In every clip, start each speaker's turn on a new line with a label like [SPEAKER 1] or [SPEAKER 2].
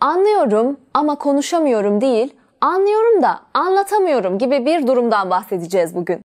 [SPEAKER 1] Anlıyorum ama konuşamıyorum değil, anlıyorum da anlatamıyorum gibi bir durumdan bahsedeceğiz bugün.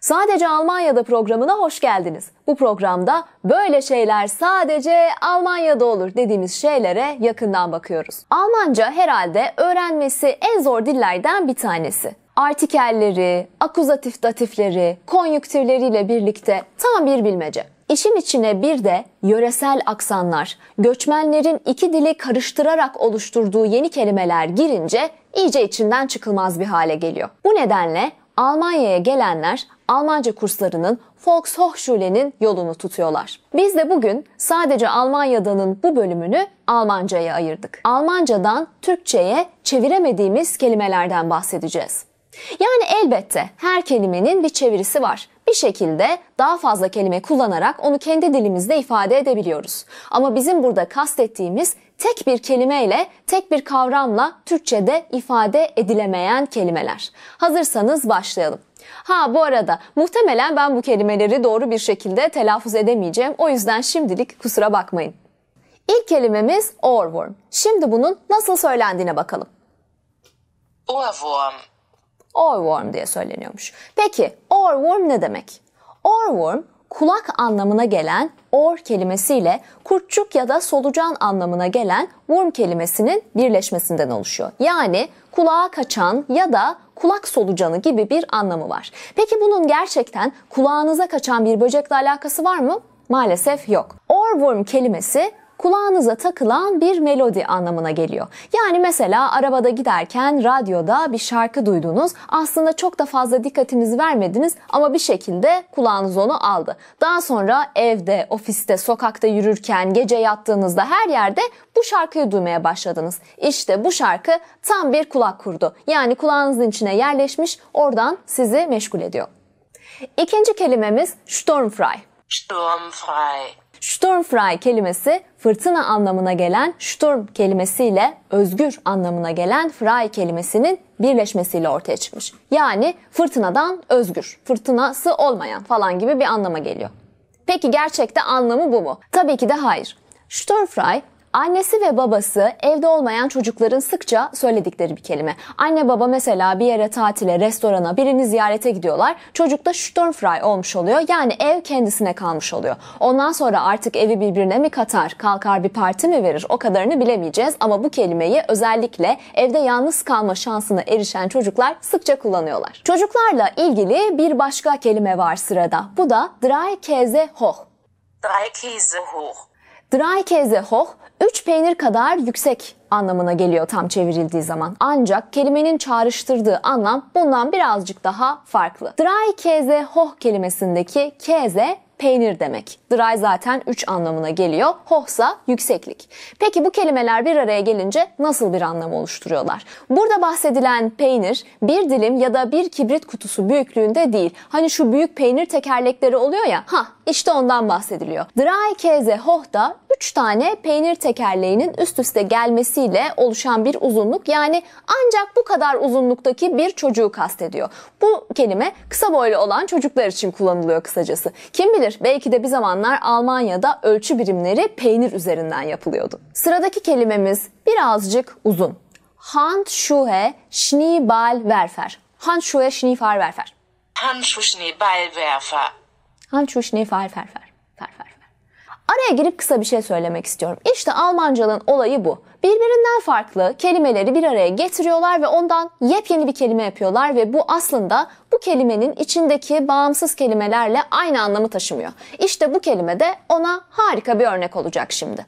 [SPEAKER 1] Sadece Almanya'da programına hoş geldiniz. Bu programda böyle şeyler sadece Almanya'da olur dediğimiz şeylere yakından bakıyoruz. Almanca herhalde öğrenmesi en zor dillerden bir tanesi artikelleri, akuzatif datifleri, konjüktürleriyle birlikte tam bir bilmece. İşin içine bir de yöresel aksanlar, göçmenlerin iki dili karıştırarak oluşturduğu yeni kelimeler girince iyice içinden çıkılmaz bir hale geliyor. Bu nedenle Almanya'ya gelenler Almanca kurslarının Volkshochschule'nin yolunu tutuyorlar. Biz de bugün sadece Almanya'danın bu bölümünü Almanca'ya ayırdık. Almancadan Türkçe'ye çeviremediğimiz kelimelerden bahsedeceğiz. Yani elbette her kelimenin bir çevirisi var. Bir şekilde daha fazla kelime kullanarak onu kendi dilimizde ifade edebiliyoruz. Ama bizim burada kastettiğimiz tek bir kelimeyle, tek bir kavramla Türkçe'de ifade edilemeyen kelimeler. Hazırsanız başlayalım. Ha bu arada muhtemelen ben bu kelimeleri doğru bir şekilde telaffuz edemeyeceğim. O yüzden şimdilik kusura bakmayın. İlk kelimemiz oarworm. Şimdi bunun nasıl söylendiğine bakalım. Oarworm. Orworm diye söyleniyormuş. Peki orworm ne demek? Orworm kulak anlamına gelen or kelimesiyle kurtçuk ya da solucan anlamına gelen worm kelimesinin birleşmesinden oluşuyor. Yani kulağa kaçan ya da kulak solucanı gibi bir anlamı var. Peki bunun gerçekten kulağınıza kaçan bir böcekle alakası var mı? Maalesef yok. Orworm kelimesi kulağınıza takılan bir melodi anlamına geliyor. Yani mesela arabada giderken radyoda bir şarkı duydunuz. Aslında çok da fazla dikkatinizi vermediniz ama bir şekilde kulağınız onu aldı. Daha sonra evde, ofiste, sokakta yürürken, gece yattığınızda her yerde bu şarkıyı duymaya başladınız. İşte bu şarkı tam bir kulak kurdu. Yani kulağınızın içine yerleşmiş, oradan sizi meşgul ediyor. İkinci kelimemiz Sturmfrei. Sturmfrei Sturmfrei kelimesi fırtına anlamına gelen Sturm kelimesiyle özgür anlamına gelen Frei kelimesinin birleşmesiyle ortaya çıkmış. Yani fırtınadan özgür, fırtınası olmayan falan gibi bir anlama geliyor. Peki gerçekte anlamı bu mu? Tabii ki de hayır. Sturmfrei Annesi ve babası evde olmayan çocukların sıkça söyledikleri bir kelime. Anne baba mesela bir yere tatile, restorana, birini ziyarete gidiyorlar. Çocuk da Sturmfrei olmuş oluyor. Yani ev kendisine kalmış oluyor. Ondan sonra artık evi birbirine mi katar, kalkar bir parti mi verir o kadarını bilemeyeceğiz. Ama bu kelimeyi özellikle evde yalnız kalma şansına erişen çocuklar sıkça kullanıyorlar. Çocuklarla ilgili bir başka kelime var sırada. Bu da drei Käse hoch. Drei Käse hoch. Dry Dreikäse hoch 3 peynir kadar yüksek anlamına geliyor tam çevrildiği zaman. Ancak kelimenin çağrıştırdığı anlam bundan birazcık daha farklı. Dry Dreikäse hoch kelimesindeki keze peynir demek. Dry zaten 3 anlamına geliyor. Hohsa yükseklik. Peki bu kelimeler bir araya gelince nasıl bir anlam oluşturuyorlar? Burada bahsedilen peynir bir dilim ya da bir kibrit kutusu büyüklüğünde değil. Hani şu büyük peynir tekerlekleri oluyor ya. Ha işte ondan bahsediliyor. Dry Käse Hoch'da 3 tane peynir tekerleğinin üst üste gelmesiyle oluşan bir uzunluk yani ancak bu kadar uzunluktaki bir çocuğu kastediyor. Bu kelime kısa boylu olan çocuklar için kullanılıyor kısacası. Kim bilir belki de bir zamanlar Almanya'da ölçü birimleri peynir üzerinden yapılıyordu. Sıradaki kelimemiz birazcık uzun. Handschuhe Schneeballwerfer. Handschuhe Schneeballwerfer. Handschuhe Schneeballwerfer. Halçuşni ferferfer. fer. Araya girip kısa bir şey söylemek istiyorum. İşte Almancanın olayı bu birbirinden farklı kelimeleri bir araya getiriyorlar ve ondan yepyeni bir kelime yapıyorlar ve bu aslında bu kelimenin içindeki bağımsız kelimelerle aynı anlamı taşımıyor. İşte bu kelime de ona harika bir örnek olacak şimdi.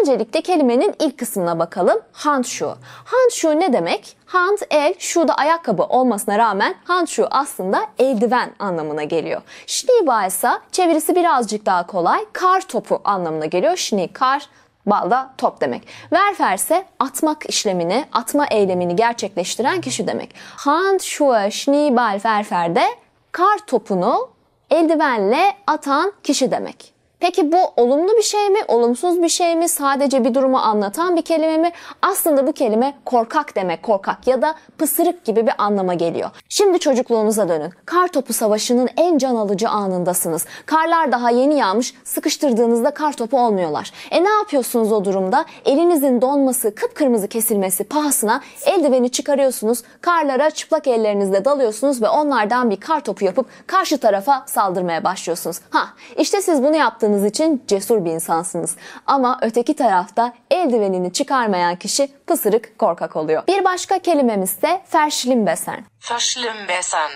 [SPEAKER 1] Öncelikle kelimenin ilk kısmına bakalım. Handshoe. Handshoe ne demek? Hand el, shoe da ayakkabı olmasına rağmen handshoe aslında eldiven anlamına geliyor. Schneeba ise çevirisi birazcık daha kolay. Kar topu anlamına geliyor. Schnee kar, Bal da top demek. Werfer ise atmak işlemini, atma eylemini gerçekleştiren kişi demek. Han Schuhe Schneeball Werfer de kar topunu eldivenle atan kişi demek. Peki bu olumlu bir şey mi, olumsuz bir şey mi, sadece bir durumu anlatan bir kelime mi? Aslında bu kelime korkak demek, korkak ya da pısırık gibi bir anlama geliyor. Şimdi çocukluğunuza dönün. Kar topu savaşının en can alıcı anındasınız. Karlar daha yeni yağmış, sıkıştırdığınızda kar topu olmuyorlar. E ne yapıyorsunuz o durumda? Elinizin donması, kıpkırmızı kesilmesi pahasına eldiveni çıkarıyorsunuz, karlara çıplak ellerinizle dalıyorsunuz ve onlardan bir kar topu yapıp karşı tarafa saldırmaya başlıyorsunuz. Ha, işte siz bunu yaptığınızda yaptığınız için cesur bir insansınız. Ama öteki tarafta eldivenini çıkarmayan kişi pısırık korkak oluyor. Bir başka kelimemiz de verschlimbesen. Verschlimbesen.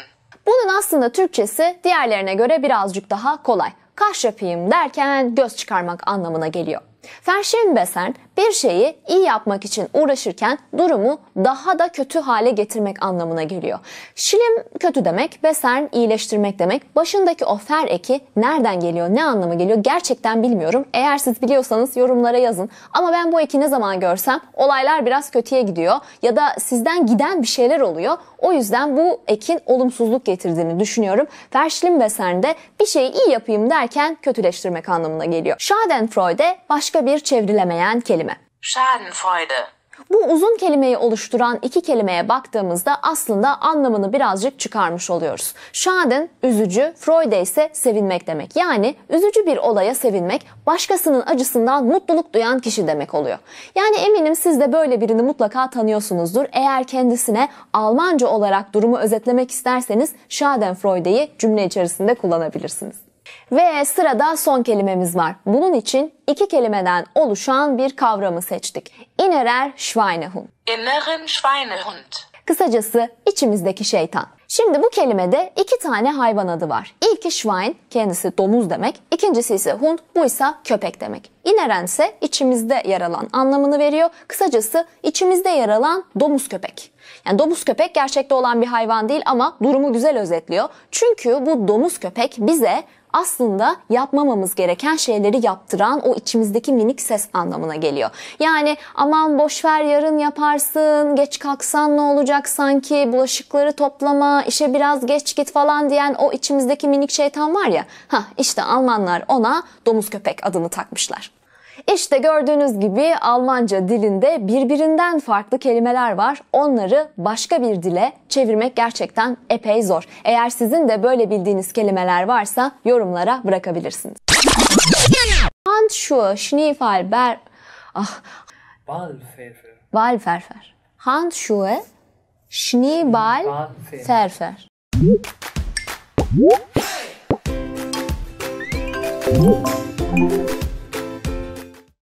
[SPEAKER 1] Bunun aslında Türkçesi diğerlerine göre birazcık daha kolay. Kaş yapayım derken göz çıkarmak anlamına geliyor. Verschlimbesen bir şeyi iyi yapmak için uğraşırken durumu daha da kötü hale getirmek anlamına geliyor. Şilim kötü demek, besern iyileştirmek demek. Başındaki o fer eki nereden geliyor, ne anlama geliyor gerçekten bilmiyorum. Eğer siz biliyorsanız yorumlara yazın. Ama ben bu eki ne zaman görsem olaylar biraz kötüye gidiyor ya da sizden giden bir şeyler oluyor. O yüzden bu ekin olumsuzluk getirdiğini düşünüyorum. Fer şilim besernde bir şeyi iyi yapayım derken kötüleştirmek anlamına geliyor. Schadenfreude başka bir çevrilemeyen kelime. Schadenfreude. Bu uzun kelimeyi oluşturan iki kelimeye baktığımızda aslında anlamını birazcık çıkarmış oluyoruz. Schaden üzücü, Freude ise sevinmek demek. Yani üzücü bir olaya sevinmek başkasının acısından mutluluk duyan kişi demek oluyor. Yani eminim siz de böyle birini mutlaka tanıyorsunuzdur. Eğer kendisine Almanca olarak durumu özetlemek isterseniz Schadenfreude'yi cümle içerisinde kullanabilirsiniz. Ve sırada son kelimemiz var. Bunun için iki kelimeden oluşan bir kavramı seçtik. Innerer Schweinehund. Inneren Schweinehund. Kısacası içimizdeki şeytan. Şimdi bu kelimede iki tane hayvan adı var. İlki Schwein, kendisi domuz demek. İkincisi ise Hund, bu ise köpek demek. İneren ise içimizde yer alan anlamını veriyor. Kısacası içimizde yer alan domuz köpek. Yani domuz köpek gerçekte olan bir hayvan değil ama durumu güzel özetliyor. Çünkü bu domuz köpek bize aslında yapmamamız gereken şeyleri yaptıran o içimizdeki minik ses anlamına geliyor. Yani aman boşver yarın yaparsın, geç kalksan ne olacak sanki, bulaşıkları toplama, işe biraz geç git falan diyen o içimizdeki minik şeytan var ya. Ha işte Almanlar ona domuz köpek adını takmışlar. İşte gördüğünüz gibi Almanca dilinde birbirinden farklı kelimeler var. Onları başka bir dile çevirmek gerçekten epey zor. Eğer sizin de böyle bildiğiniz kelimeler varsa yorumlara bırakabilirsiniz. Handschuhe, Schneefall, Ber... Ah. Ballferfer. Ballferfer. Handschuhe, Schneeball, Ferfer. Thank